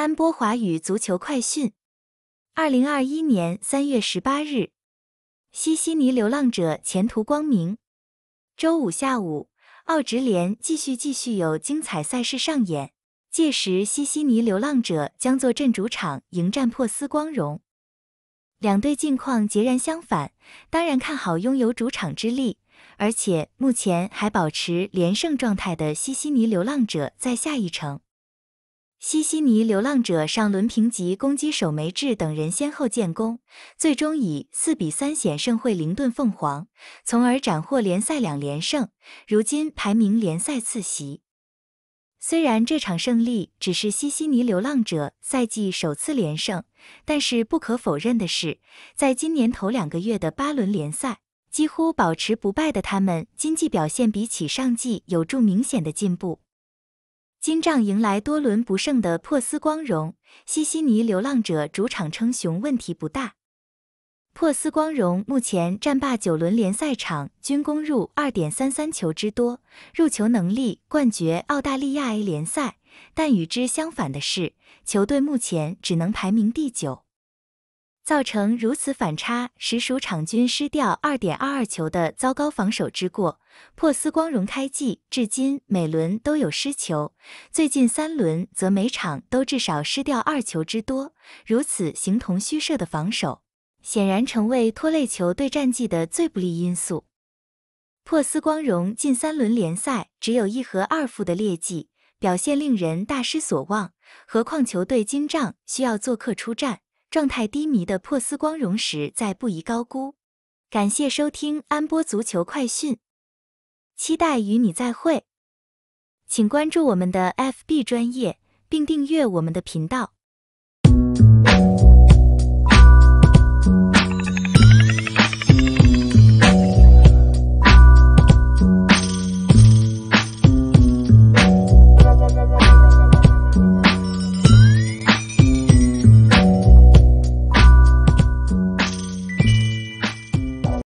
安波华语足球快讯：二零二一年三月十八日，悉尼流浪者前途光明。周五下午，澳职联继续继续有精彩赛事上演。届时，悉尼流浪者将坐镇主场迎战珀斯光荣。两队近况截然相反，当然看好拥有主场之力，而且目前还保持连胜状态的悉尼流浪者在下一程。悉尼流浪者上轮平级攻击手梅治等人先后建功，最终以四比三险胜惠灵顿凤凰，从而斩获联赛两连胜，如今排名联赛次席。虽然这场胜利只是悉尼流浪者赛季首次连胜，但是不可否认的是，在今年头两个月的八轮联赛几乎保持不败的他们，经济表现比起上季有著明显的进步。金帐迎来多轮不胜的珀斯光荣，西悉尼流浪者主场称雄问题不大。珀斯光荣目前战罢九轮联赛场均攻入二点三三球之多，入球能力冠绝澳大利亚 A 联赛。但与之相反的是，球队目前只能排名第九。造成如此反差，实属场均失掉二点二二球的糟糕防守之过。珀斯光荣开季至今每轮都有失球，最近三轮则每场都至少失掉二球之多。如此形同虚设的防守，显然成为拖累球队战绩的最不利因素。珀斯光荣近三轮联赛只有一和二负的劣迹，表现令人大失所望。何况球队今仗需要做客出战。状态低迷的破斯光荣时在不宜高估。感谢收听安波足球快讯，期待与你再会。请关注我们的 FB 专业，并订阅我们的频道。